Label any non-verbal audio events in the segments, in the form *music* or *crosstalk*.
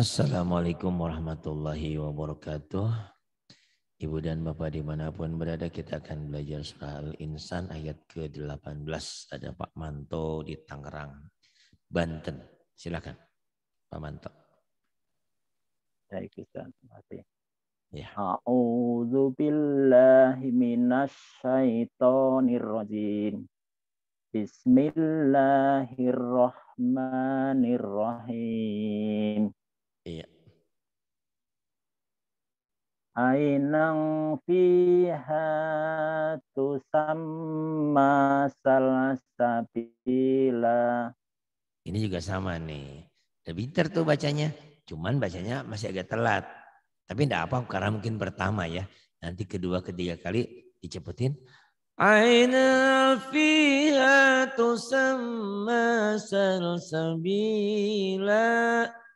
Assalamualaikum warahmatullahi wabarakatuh. Ibu dan Bapak dimanapun berada, kita akan belajar surah Al-Insan ayat ke-18. Ada Pak Manto di Tangerang, Banten. Silakan, Pak Manto. Baik, Ustaz. Terima kasih. Ya. billahi Bismillahirrahmanirrahim. Iya. Ainang fiha tusamma salasabila. Ini juga sama nih. Lebih ter tuh bacanya. Cuman bacanya masih agak telat. Tapi enggak apa karena mungkin pertama ya. Nanti kedua ketiga kali dicepetin. Aina fiha tusamma salasabila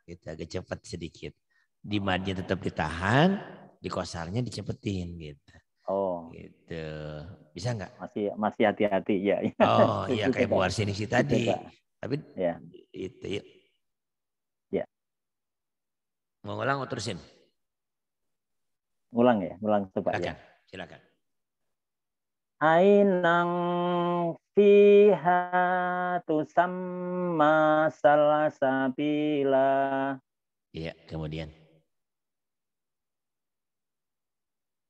gitu agak cepat sedikit di madnya tetap ditahan di kosarnya dicepetin gitu oh gitu bisa nggak masih masih hati-hati ya oh *laughs* iya kayak buar sini sih iya. tadi tapi ya itu yuk. ya mau ulang terusin ngulang ya ngulang coba silakan, ya silakan ainang fiha tusamma salasabila. Iya, kemudian.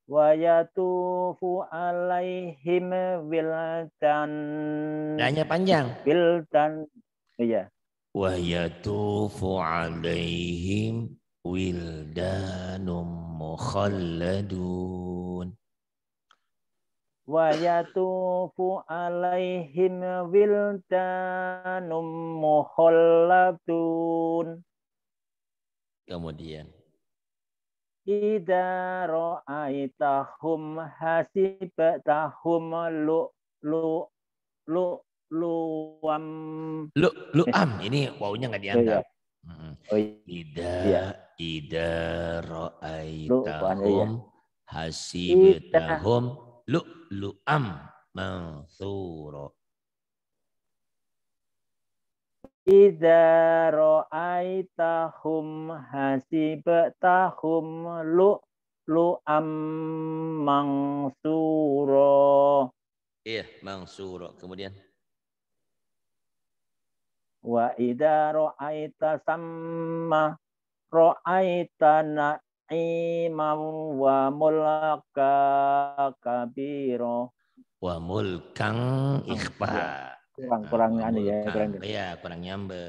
Wayatufu alaihim wildan. Nanya panjang. Wildan. Iya. Wayatufu alaihim wildanum mukhalladun wa yatufu alaihim wildanum muhallatun kemudian Ida ra'aitahum hasibatahum lu lu lu luam lu luam ini waunya nggak diantar iya, iya. Oh, iya. Ida iya. ida ra'aitahum iya, hasibtahum lu lu'am mansuro. Iza ro'aitahum hasibatahum lu lu'am mansuro. Iya, mansuro. Kemudian wa idza ra'aita samma ra'aita wa mulka kabiro wa mulkang ah, ikhfa iya. kurang ah, kurang uh, anu ya kurang ya iya, kurang nyambe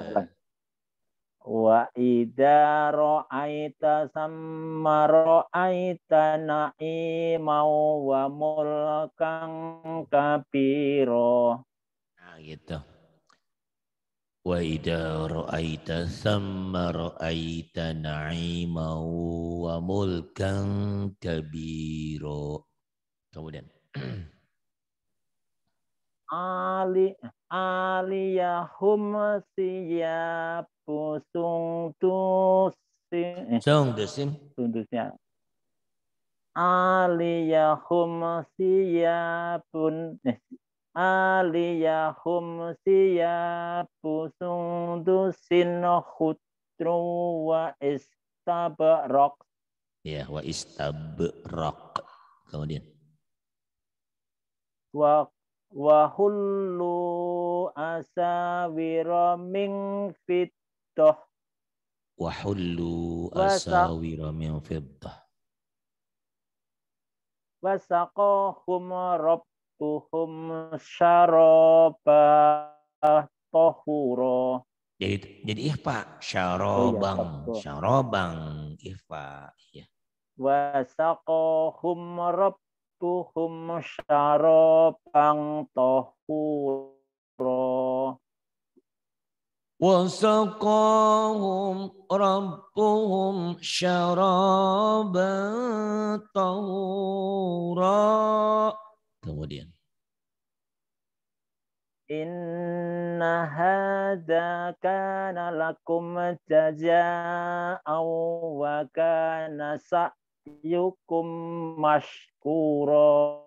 wa idza ra'aita samma ra'aita na'imau wa mulkan kabiro nah gitu وإذا رأيت ثم رأيت نعيما وملكا كبيرا kemudian *clears throat* Ali aliyahum siyapu sungtusin sungtusin sungtusnya aliyahum siyapun eh, aliyahum siyabu sundusin khutru wa istabrak. Ya, wa istabrak. Kemudian. Wa wa hullu asawira min fiddah. Wa hullu asawira min fiddah. Wasakohum rob tuhum syaroba tohuro. Jadi jadi ihfa syarobang oh, iya, syarobang ihfa ya. Wasaqahum rabbuhum syarobang tohuro. وسقاهم ربهم شرابا طهورا Kemudian. Inna hadza kana lakum jazaa'u wa kana sa'yukum mashkura.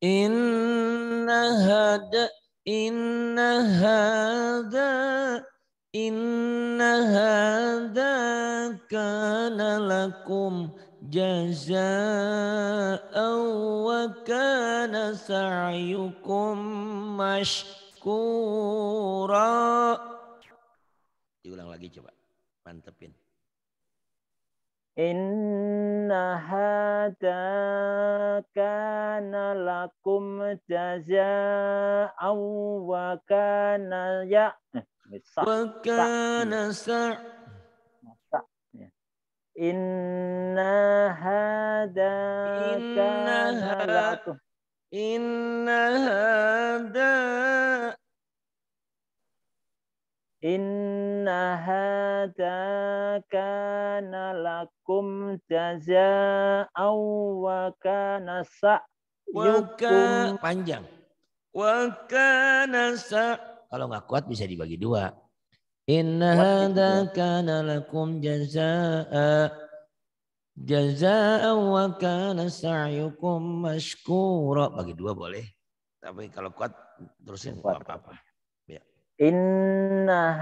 Inna hadza inna hadza inna hadza kana lakum جزاء وكان سعيكم مشكورا diulang lagi coba mantepin Inna hada kana lakum jaza'an wa kana ya' eh, wa kana sa' Inna hada inna inna hada inna hada kana lakum jazaa'an wa kana sa'yukum panjang wa kana kalau nggak kuat bisa dibagi dua إن iya, iya. kana كان jazaa جزاء جزاء kana سعيكم مشكورا bagi dua boleh tapi kalau kuat terusin kuat. apa-apa ya. Inna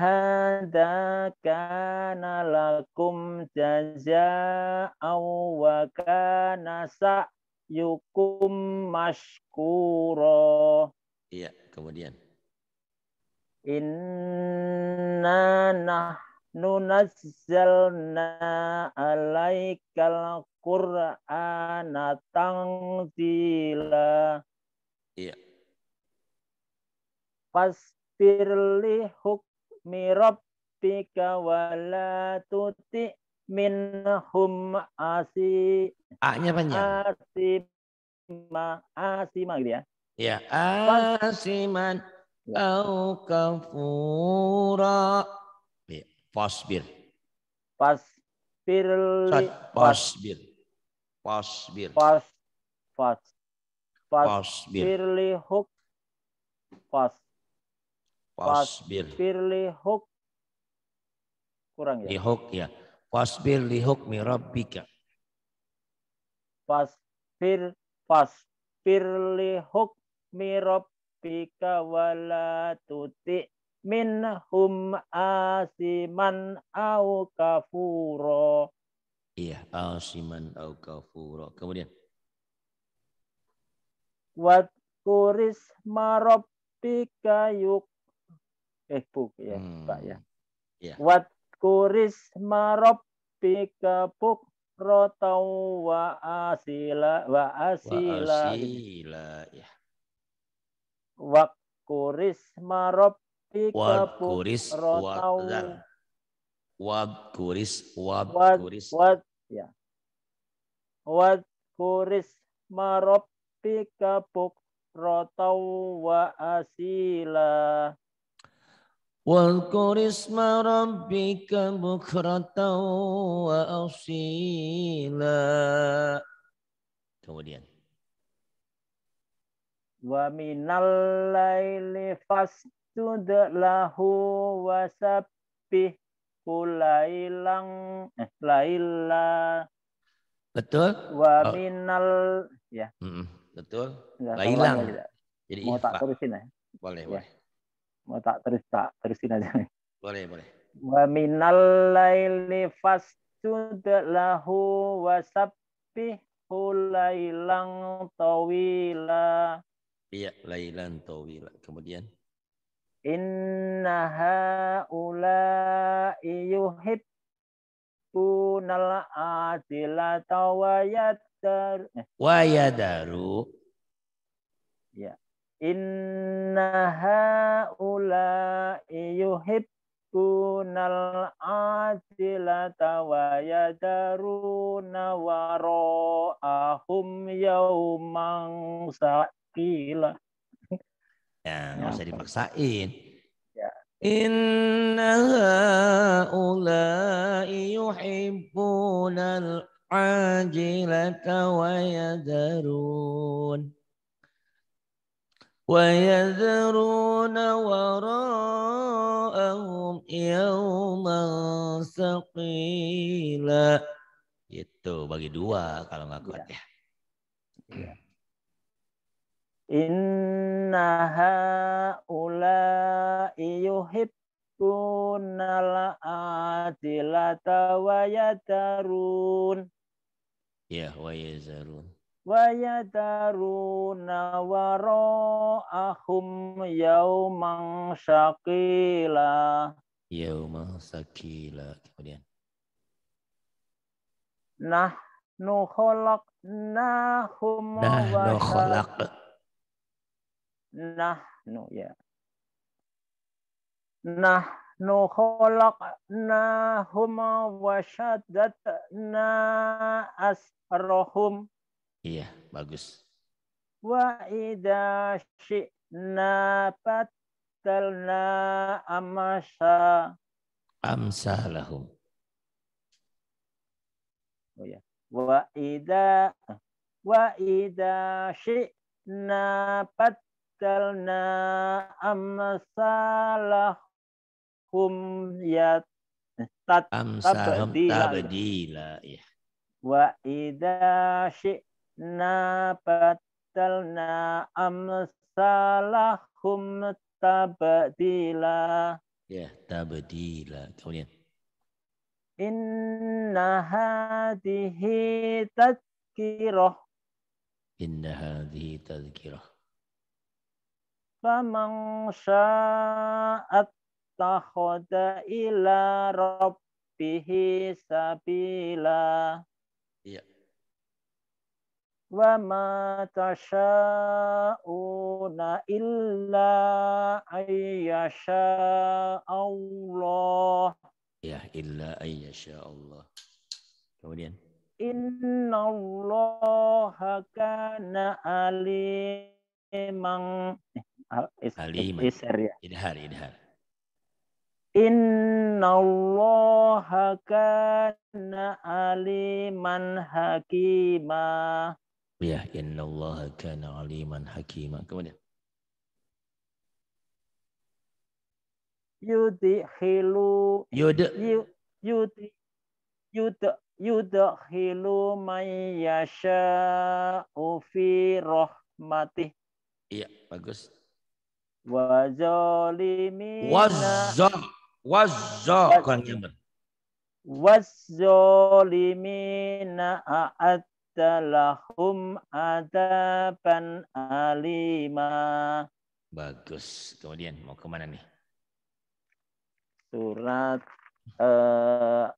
kana lakum jazaa wa kana sa'yukum mashkura. Iya, kemudian. Inna nahnu nazzalna alaikal qur'ana tangzila. Iya. Fasbir li hukmi rabbika wa la tuti minhum asi. A-nya panjang. Asima, asima gitu ya. Ya, asiman au kafura fasbir fasbir fasbir fasbir fas fas fasbir li huk fas fasbir fasbir li kurang ya li ya fasbir li mirabika, mi rabbika fasbir fasbir li huk rabbika wala tuti minhum asiman au kafuro. Iya, asiman au kafuro. Kemudian. Wat kuris marabbika yuk eh bu ya hmm. pak ya. Iya. Wat kuris marabbika buk rotau wa asila wa asila. Wa asila. Ya. Wakuris marob Wakuris wakdar Wakuris wakuris. Wak ya. Wakuris buk rotau wa asila. واذكر اسم rotau wa asila. Kemudian wa minal laili fasjud lahu sabbih kulailang eh, laila betul wa oh. ya mm -mm. betul ya, lailang jadi mau tak terusin ya boleh ya. boleh mau tak terus tak terusin aja boleh boleh wa minal laili fasjud lahu sabbih kulailang tawila Iya, lailan tawila. Kemudian Inna haula yuhib adilata wa tawayadar eh, wayadaru Ya. Inna haula'i yuhibbunal adilata wa yadaruna ahum yawman sa'a gila ya, ya nggak usah dipaksain ya. inna haulai yuhibbunal ajilata wa yadharun ويذرون وراءهم yawman saqila itu bagi dua kalau nggak kuat ya. ya. ya. Inna haula yuhibbuna al-adilata wa yadarun. Ya, wa yazarun. Wa wa wara'ahum yauman syaqila. Yauman syaqila. Kemudian. Nah, nu khalaqnahum nah, wa khalaq Nah nahnu ya. Nahnu khalaqnahum wa syaddatna asrahum. Iya, bagus. Wa idza syi'na batalna amsa lahum Oh ya. Wa idza wa idza syi'na batalna amsalna amsalahum yat tat amsalahum tabdila ya wa idza syi'na batalna amsalahum tabdila ya tabdila kemudian inna hadhihi tadhkirah inna hadhihi tadhkirah faman sya'at takhada sabila. Iya. Wa ma tasha'una illa ayyasha Allah. Ya, illa ayyasha Allah. Kemudian. Inna Allah kana alimang. Eh is, Haliman. Is, iser ya. Idhar, idhar. Inna Allah kana aliman hakima. Ya, inna Allah kana aliman hakima. Kemudian. Yudhilu. yudh yudh yudh Yudhilu man yasha'u fi rahmatih. Iya, bagus. Wazolimi. Wazza. Wazza. Kan jaman. Wazolimina a'adda lahum adaban alima. Bagus. Kemudian mau kemana nih? Surat uh,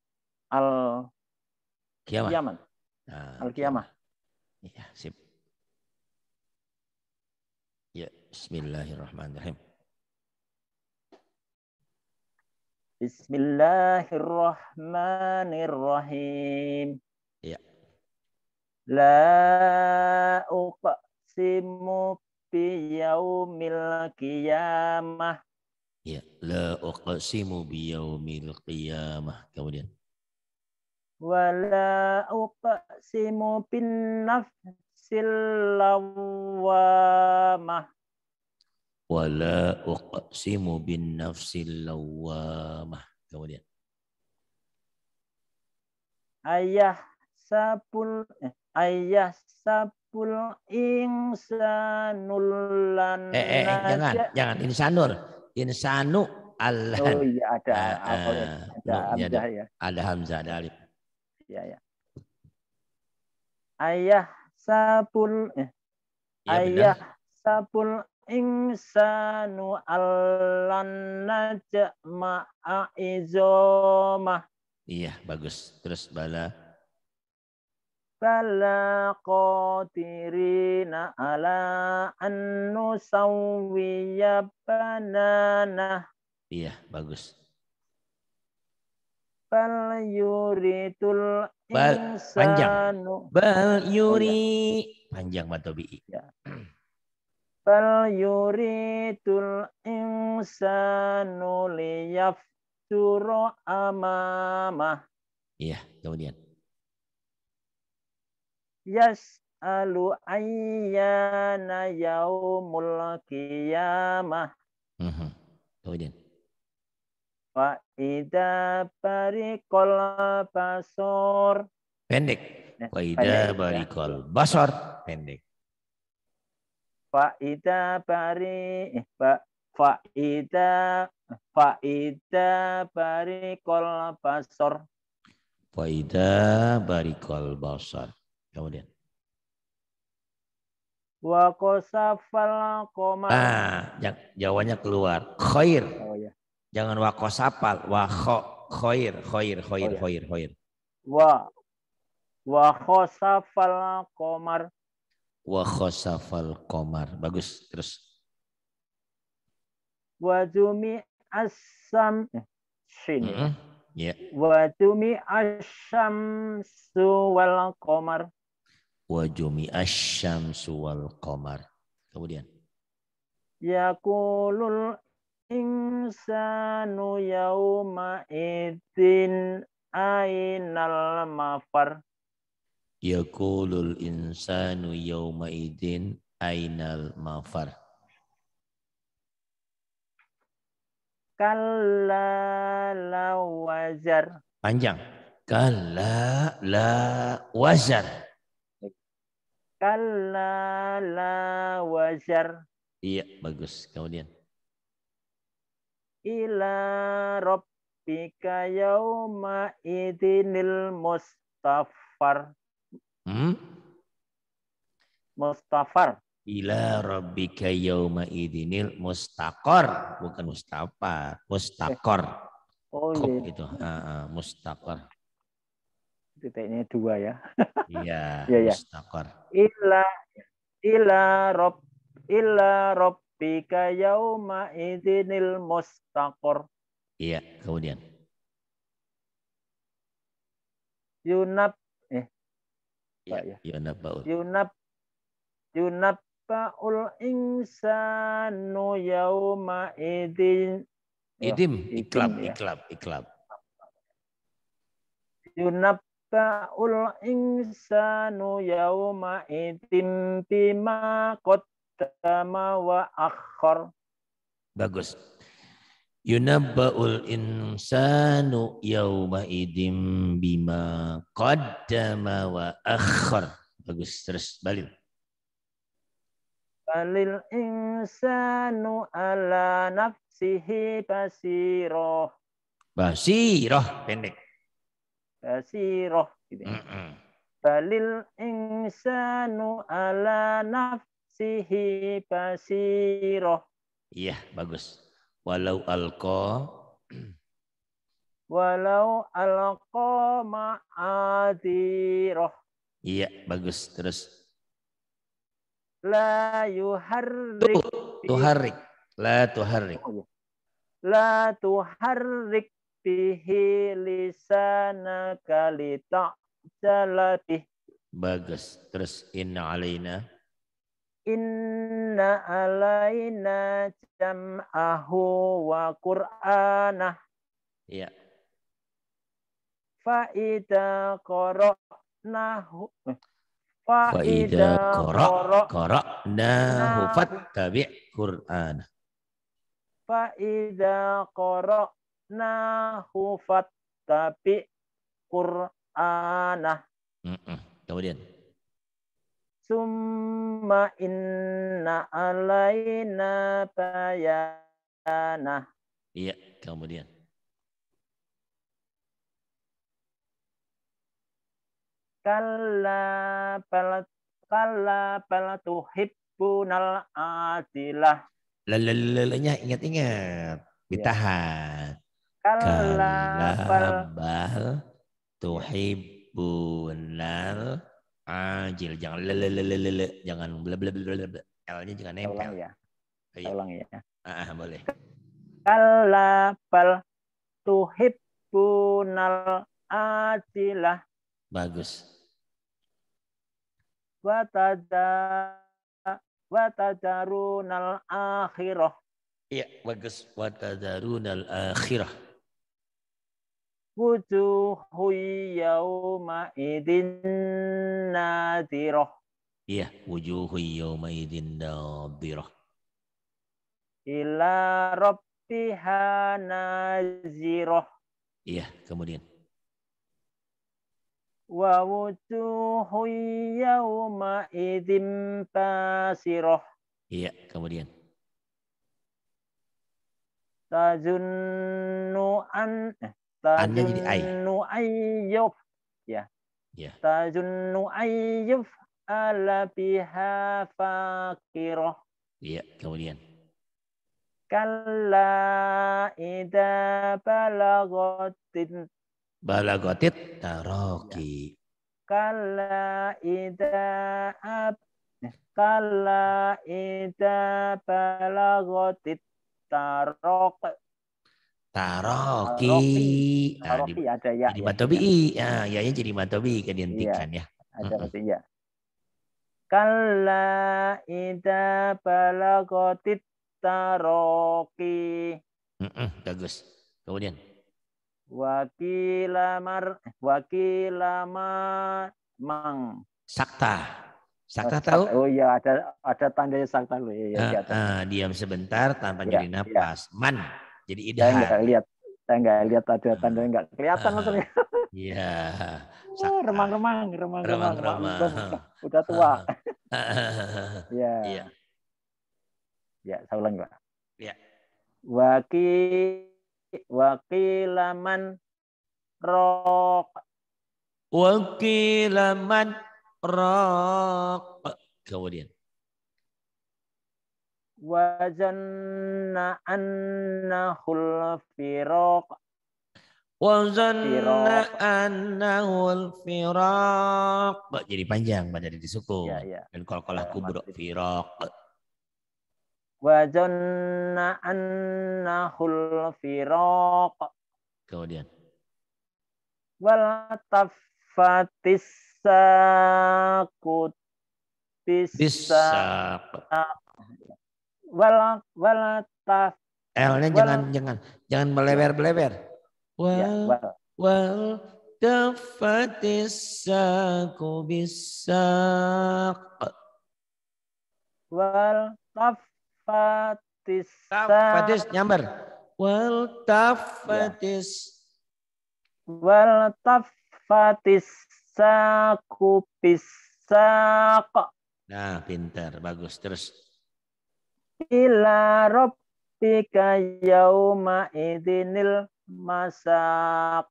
Al Kiamat. Ah, Al Kiamat. Iya, sip. Bismillahirrahmanirrahim. Bismillahirrahmanirrahim. Ya. La uqsimu bi yaumil qiyamah. Ya, la uqsimu bi yaumil qiyamah. Kemudian la uqsimu bin nafsil lawamah wala uqsimu bin nafsil lawamah. Kemudian. Ayah sapul eh, ayah sapul insanul eh, eh, eh, jangan jangan insanur insanu Allah. Oh iya ada uh, ada, ada ya, ya, hamzah ya. Ada hamzah ada alif. Ya ya. Ayah sapul eh, ya, ayah benar. sapul insanu allan najma'a izomah. Iya, bagus. Terus bala. Bala kotirina ala an sawiya banana. Iya, bagus. Bal yuri Bal, panjang. Bal yuri. Oh, iya. Panjang, Matobi. Ya. *clears throat* bal yuridul insanu liyafjura amamah. Iya, kemudian. alu ayyana yaumul qiyamah. Uh mhm. -huh. Kemudian. Wa idza barikol basor. Pendek. Nah, Wa idza barikol basor. Pendek. Ya faida pari eh, fa ida fa'ita kol basor. Fa'ita kol basor. Kemudian. Wa kosafal koma. Ah, jawabnya keluar. Khair. Oh, ya. Jangan wa kosapal, wa kho, khair, khair, khair, oh, iya. khair, khair. Wa wa khosafal komar wa khosafal komar. Bagus, terus. Wa jumi asam sini. Mm-hmm. Ya. Wa jumi asam suwal komar. Wa jumi asam suwal komar. Kemudian. Yakulul insanu yauma idin ainal mafar. Yaqulul insanu yawma idin ainal mafar. Kalla la wazar. Panjang. Kalla la wazar. Kalla la wazar. Iya, bagus. Kemudian. Ila rabbika yawma idinil mustafar Hmm? Mustafar. Ila rabbika yauma idinil mustaqor. Bukan Mustafa Mustakor. Eh. Oh iya. Yeah. Uh, uh, mustaqor. Titiknya dua ya. iya. *laughs* Iya, yeah, mustaqor. Ila ila rob ila rabbika yauma idinil mustaqor. Iya, kemudian. Yunab Ya, Pak ya. Yunabba'ul. Yunab yunabba'ul insanu yauma idin. Idim, iklab, ya. iklab, iklab. Yunabba'ul insanu yauma idin bima qaddama wa akhar. Bagus. Yunabba'ul insanu yawma idim bima qaddama wa akhar. Bagus, terus balik. Balil insanu ala nafsihi basiroh. Basiroh, pendek. Basiroh. Gitu. Ya. Mm -mm. Balil insanu ala nafsihi basiroh. Iya, bagus. Walau alqa Walau alqa ma'adirah. Iya, bagus. Terus. La yuharrik. Tuh, tuharrik. La tuharrik. Oh, iya. La tuharrik bihi lisanaka lita'jala bih. Bagus. Terus inna alaina. Inna alaina jam'ahu wa qur'anah. Iya. Fa'ida qara'nahu. Eh, Fa'ida qara'nahu fattabi' qur'anah. Fa'ida qara'nahu fattabi' qur'anah. Mm Kemudian. Sum Thumma inna alaina bayanah. Iya, kemudian. Kalla bal kalla bal tuhibbunal adilah. Lalalalanya ingat-ingat. Iya. Ditahan. Kalla bal tuhibbunal Ajil, jangan lelelelelele, jangan blablabla, L-nya jangan nempel. Tolong ya. Tolong iya. ya. Ah, ah, boleh. kalapal tuhib tuhibbunal adilah Bagus. Watada watadarunal akhirah. Iya, bagus. Watadarunal akhirah wujuhu yawma idin nadirah. Iya, wujuhu yawma idin nadirah. Ila rabbiha nazirah. Iya, kemudian. Wa wujuhu yawma idin pasiroh, Iya, kemudian. Tazunnu an eh Annya jadi ai. ayyub. Ya. Ya. Tajunnu ayyub ala biha faqirah. Iya, kemudian. Kalla ida balagotin. Balagotit taroki. Nah, ya. Kalla ida ab. Kalla ida balagotit tarok. Nah, Taroki. Taroki, nah, ada ya. Jadi ya, matobi. Ya. ya, ya jadi matobi kan iya, ya. Ada pasti ya. Kalla ida balagotit taroki. bagus. Kemudian. Wakilamar wakilama mang. Sakta. Sakta tahu? Oh iya, ada ada tandanya sakta loh. Ya, ya, uh, uh, diam sebentar tanpa ya, jadi iya. napas. Ya. Man. Jadi ideal. Saya nggak lihat, saya nggak lihat tanda tanda nggak kelihatan uh, maksudnya. Iya. *laughs* Oh, remang-remang, remang-remang, remang, *laughs* udah tua. Ah, ah. *laughs* Iya. Iya. Ya, saya ulangi, Pak. Iya. waki wakilaman rok wakilaman rok kemudian wazanna annahul firaq wazanna annahul firaq jadi panjang pada di suku ya, ya. dan kalau ya, kubur firaq wazanna annahul firaq kemudian wal tafatis bisa bisa walat walat L-nya jangan jangan jangan melebar melebar. Wal ya, wal, wal tafatis Wal tafatis. nyamber. Wal ya. tafatis. Wal tafatis saku kok. Nah, pinter bagus. Terus ila rabbika yauma idzinil masaq.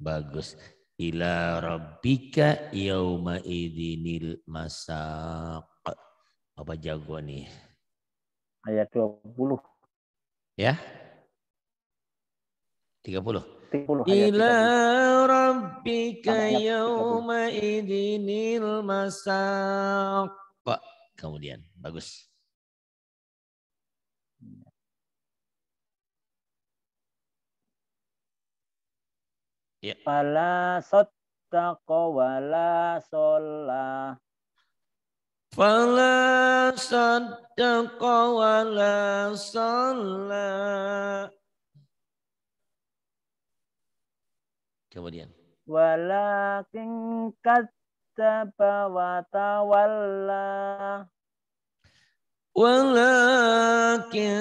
Bagus. Ila rabbika yauma idzinil masaq. Apa jago nih? Ayat 20. Ya? 30. 30 Ila rabbika yauma idzinil masaq. Kemudian, bagus. Ya. Fala wa la sholla. Fala wa la sholla. Kemudian. Walakin kattaba wa tawalla. Walakin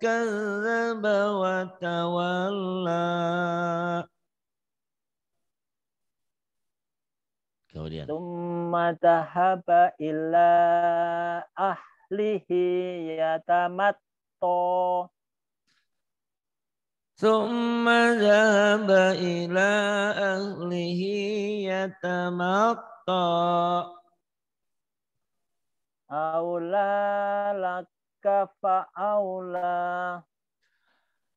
kata wa tawalla. Kemudian. Tumatahaba illa ahlihi yatamatto. Summa dhahaba ila ahlihi yatamatta. Aula laka fa aula.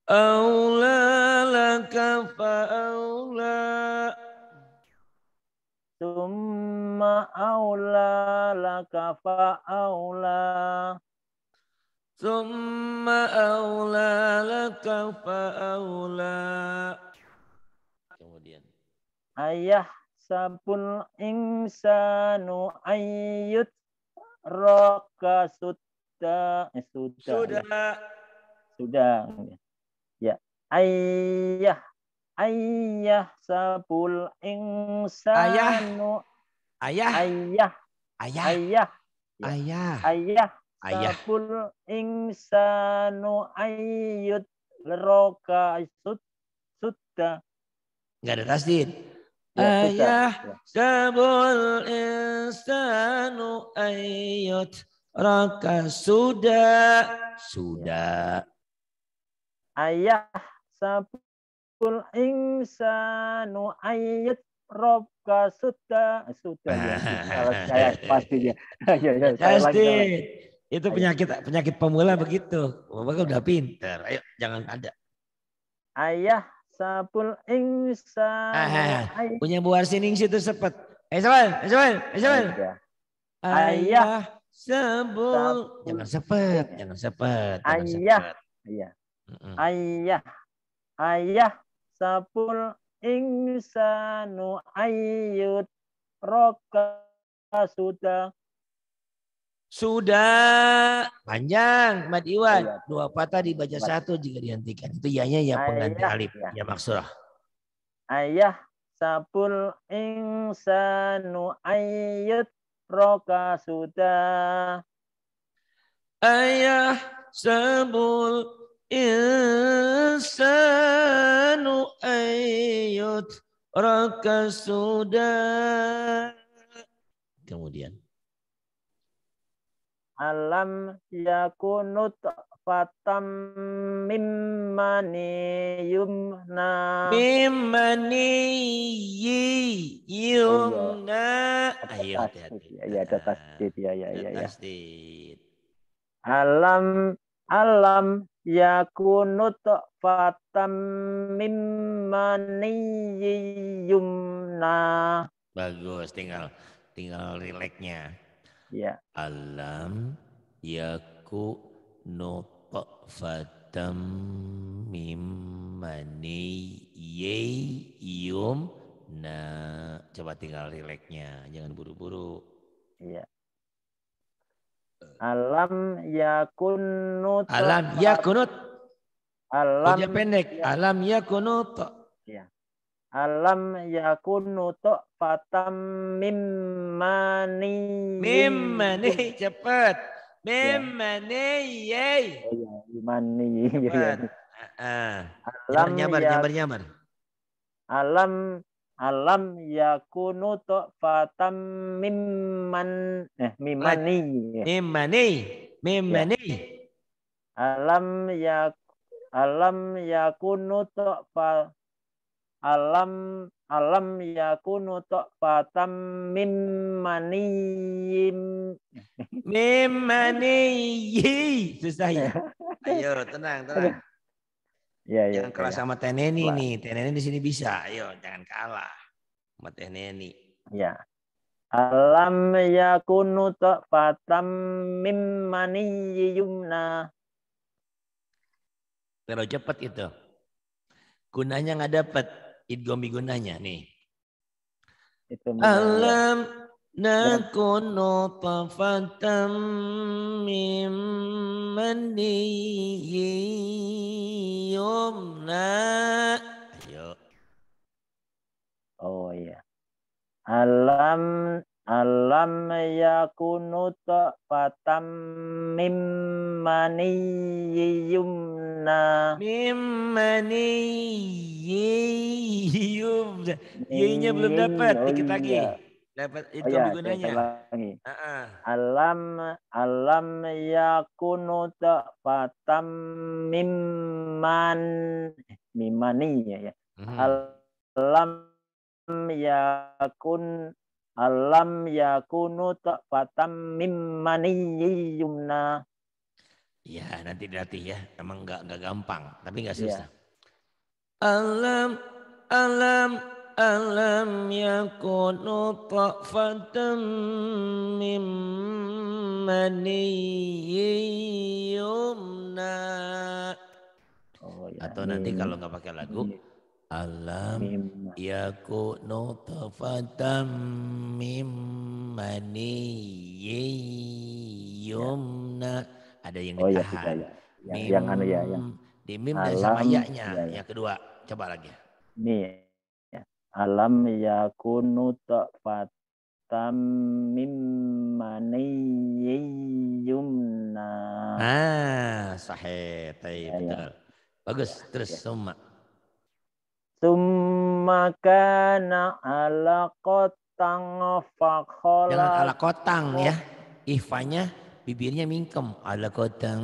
Aula laka fa aula. Aula laka fa aula. Summa aula laka fa'aula. Summa aula laka fa'aula. Kemudian. Ayah sabul insanu ayyut roka sudah. Eh, sudah. Ya. Sudah. Sudah. Ya. ya. Ayah Ayah sabul insanu. Ayah. Ayah. Ayah. Ayah. Ya. Ayah. Ayah. Ayah. Sabul insanu ayut leroka sud sudda nggak ada tasdid. Ya, ya. Ayah sabul insanu ayut raka sudah sudah ayah sabul yuhibbul insanu ayat robka suta eh, sudah ya *laughs* saya pasti ya ya ya pasti itu penyakit penyakit pemula begitu bapak udah pinter ayo jangan ada ayah sapul insan punya buar sining situ cepet eh sabar eh sabar eh sabar ya. ayah sabul jangan sepet iya. jangan sepet iya. ayah ayah ayah ayah sapul insanu ayyut roka sudah sudah panjang Mat Iwan iya. dua patah dibaca satu jika dihentikan itu ianya ya iya, pengganti alif ya maksurah ayah sapul insanu ayyut roka sudah ayah sabul insanu ayyut raka sudah. Kemudian. Alam yakunut fatam mimmani yumna. Mimmani yumna. Ayo, hati-hati. Ya, ada ya, tasdid. Ya, ya, ya. ya. Tasdid. Alam, alam yakunu fatam mimmani yumna. Bagus, tinggal tinggal rileksnya Ya. Alam yaku nutok fatam mimmani coba tinggal rileksnya jangan -buru. -buru. Ya. Alam yakunut. Alam yakunut. Alam. Ujian pendek. Ya. Alam yakunut. Ya. Alam Yakunut. fatam mimmani. Mimmani cepat. Iya. Mimmani yey. Oh, iya, *laughs* iya. ya. Cepat. Alam nyabar, nyabar, Alam alam yakunu fatam mimman eh mimani mimani mimani ya. alam ya alam yakunu fa alam alam yakunu fatam mimmani mimani susah ya ayo tenang tenang Ya, ya, jangan kalah ya. sama Teh Neni nih. Teh Neni di sini bisa. Ayo, jangan kalah sama Teh Neni. Ya. Alam yakunu ta'fatam mimmani yumna. Terlalu cepat itu. Gunanya nggak dapat. Idgomi gunanya nih. Itu Alam نكن طفة من مني يمنى Oh ya Alam alam yakunu fatam mim yumna. Mim maniyumna. y belum dapat dikit lagi. Iya. Dapat itu oh, ya, gunanya. Uh -uh. Alam alam yakunu patam mimman mimani ya. Iya. Hmm. Alam yakun alam yakunu patam mimmani yumna. Ya, nanti dilatih ya. Emang nggak nggak gampang, tapi nggak iya. susah. Ya. Alam alam Alam يكن طأفة من مني يمنى atau nanti kalau nggak pakai lagu alam yaku nutfatam mim mani yumna ya. ada yang ditahan oh, ya, ya. Yang, mim, yang anu ya yang di mim dan sama ya, ya. yang kedua coba lagi nih alam yakunu ta'fatam mimmani yumna. Ah, sahih. Taib, ya, ya. betul. Ya. Bagus. Terus ya. summa. Summa kana ala kotang fakhala Jangan ala kotang oh. ya. Ifanya bibirnya mingkem. Ala kotang.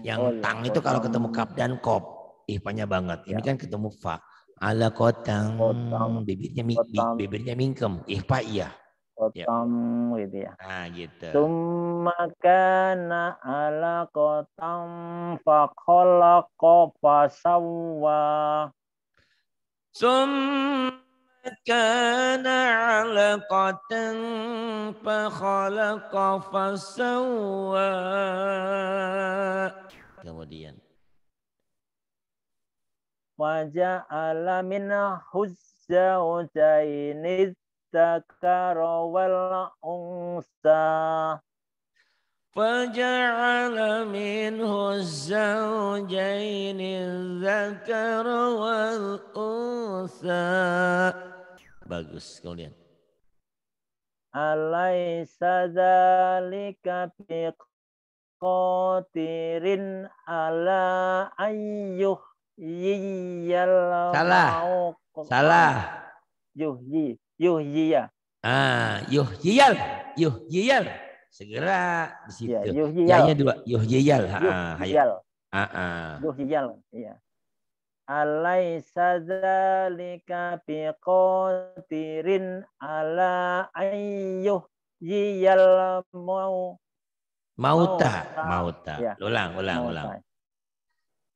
Yang oh, ya, tang itu kalau ketemu kap dan kop. Ifanya banget. Ini ya. kan ketemu fa. Ala kotang. kotang. Bibirnya, mi, kotang. bibirnya mingkem. iya ya. Kotam yep. gitu ya. Ah gitu. Summa kana ala kotam fa sawwa Summa kana ala kotam fa sawwa Kemudian waja'ala minhuz zawjaini dzakara wal unsa waja'ala minhuz zawjaini dzakara wal unsa bagus lihat. alaisa dzalika biqatirin ala ayyuh Iyalah Salah. Salah. Yuhyi. Yuhyi ya. Ah, yuhyiyal. Yuhyiyal. Segera di ya, situ. Ya, yuhyiyal. dua. Yuhyiyal. Ya. Yuhyiyal. Ah, ah. Yuhyiyal. Iya. Alaisa zalika biqatirin ala ayyuh yiyal mau mauta mauta. Ya. Ulang, ulang, mauta. ulang.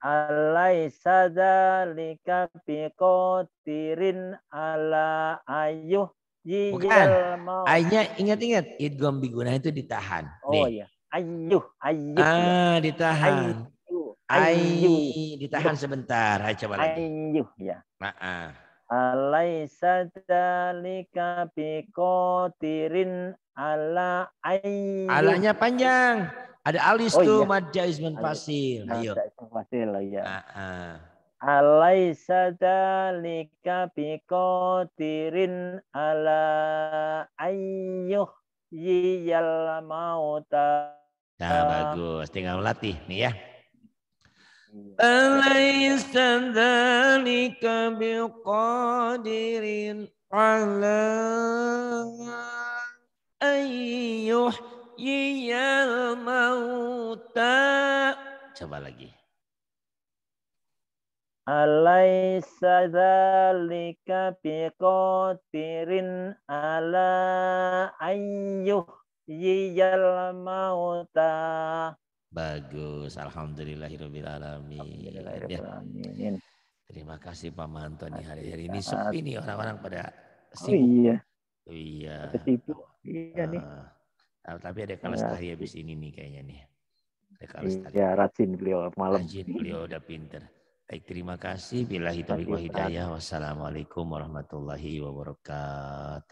Alaisa dzalika biqadirin ala ayuh Bukan. Ayahnya ingat-ingat. idgom biguna itu ditahan. Oh iya. Ayuh. Ayuh. Ah, ditahan. Ayuh. Ayuh. Ditahan sebentar. Hai coba lagi. Ayuh ya. Maaf. Nah, ah. Alaisa dzalika biqadirin ala ayuh. Alanya panjang. Ada alis oh, tuh iya. mad jaiz fasil. Ayo. Fasil ya. Alaisa dalika biqadirin ala ayyuh yiyal mauta. Nah, bagus. Tinggal melatih nih ya. Iya. Alaisa dalika biqadirin ala ayyuh yuhyiyal mauta. Coba lagi. Alaysa dzalika biqadirin ala ayyuh yiyal mauta. Bagus, alhamdulillahirabbil ya. alamin. Terima kasih Pak Manto hari-hari ini sepi nih orang-orang pada oh, sibuk. Oh, iya. Iya. Sibuk. Iya nih. Uh, tapi ada kelas ya. habis ini nih kayaknya nih. Ada kelas Ya, rajin beliau malam. Rajin beliau udah pinter. Baik, terima kasih. Bila hitam wa hidayah. Wassalamualaikum warahmatullahi wabarakatuh.